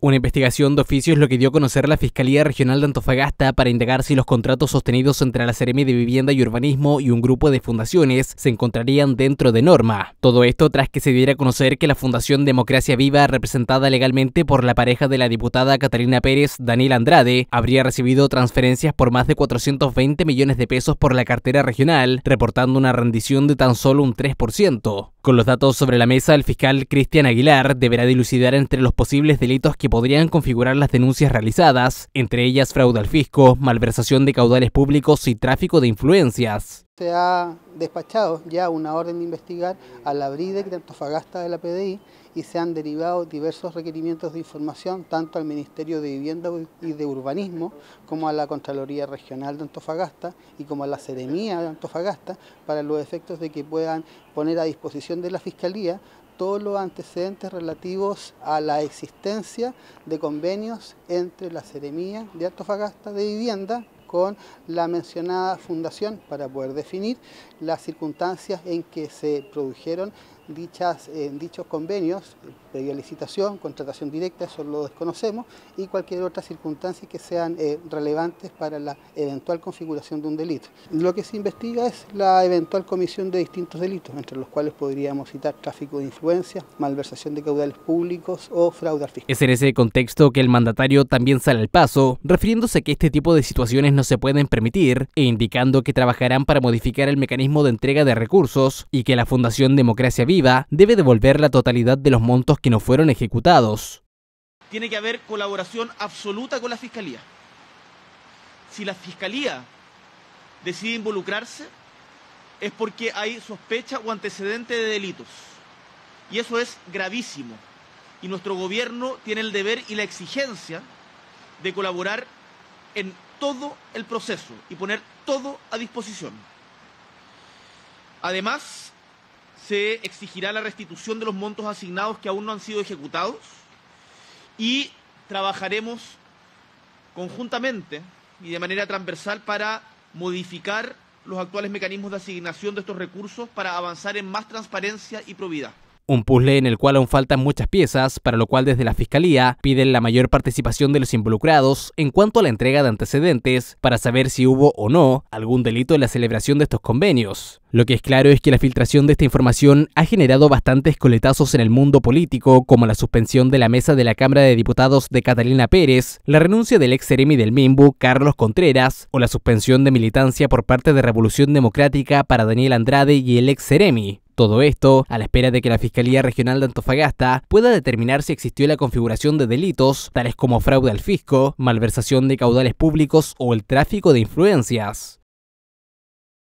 Una investigación de oficios es lo que dio a conocer la Fiscalía Regional de Antofagasta para indagar si los contratos sostenidos entre la Seremi de Vivienda y Urbanismo y un grupo de fundaciones se encontrarían dentro de norma. Todo esto tras que se diera a conocer que la Fundación Democracia Viva, representada legalmente por la pareja de la diputada Catalina Pérez, Daniel Andrade, habría recibido transferencias por más de 420 millones de pesos por la cartera regional, reportando una rendición de tan solo un 3%. Con los datos sobre la mesa, el fiscal Cristian Aguilar deberá dilucidar entre los posibles delitos que podrían configurar las denuncias realizadas, entre ellas fraude al fisco, malversación de caudales públicos y tráfico de influencias. Se ha despachado ya una orden de investigar a la BRIDEC de Antofagasta de la PDI y se han derivado diversos requerimientos de información tanto al Ministerio de Vivienda y de Urbanismo como a la Contraloría Regional de Antofagasta y como a la Seremía de Antofagasta para los efectos de que puedan poner a disposición de la Fiscalía todos los antecedentes relativos a la existencia de convenios entre la Seremía de Antofagasta de Vivienda con la mencionada fundación para poder definir las circunstancias en que se produjeron dichas, eh, dichos convenios, previa licitación, contratación directa, eso lo desconocemos, y cualquier otra circunstancia que sean eh, relevantes para la eventual configuración de un delito. Lo que se investiga es la eventual comisión de distintos delitos, entre los cuales podríamos citar tráfico de influencia malversación de caudales públicos o fraude al Es en ese contexto que el mandatario también sale al paso, refiriéndose a que este tipo de situaciones no se pueden permitir e indicando que trabajarán para modificar el mecanismo de entrega de recursos y que la Fundación Democracia Viva debe devolver la totalidad de los montos que no fueron ejecutados. Tiene que haber colaboración absoluta con la Fiscalía. Si la Fiscalía decide involucrarse, es porque hay sospecha o antecedente de delitos. Y eso es gravísimo. Y nuestro gobierno tiene el deber y la exigencia de colaborar en todo el proceso y poner todo a disposición. Además, se exigirá la restitución de los montos asignados que aún no han sido ejecutados y trabajaremos conjuntamente y de manera transversal para modificar los actuales mecanismos de asignación de estos recursos para avanzar en más transparencia y probidad. Un puzzle en el cual aún faltan muchas piezas, para lo cual desde la Fiscalía piden la mayor participación de los involucrados en cuanto a la entrega de antecedentes para saber si hubo o no algún delito en la celebración de estos convenios. Lo que es claro es que la filtración de esta información ha generado bastantes coletazos en el mundo político, como la suspensión de la mesa de la Cámara de Diputados de Catalina Pérez, la renuncia del ex seremi del Mimbu, Carlos Contreras, o la suspensión de militancia por parte de Revolución Democrática para Daniel Andrade y el ex seremi. Todo esto a la espera de que la Fiscalía Regional de Antofagasta pueda determinar si existió la configuración de delitos, tales como fraude al fisco, malversación de caudales públicos o el tráfico de influencias.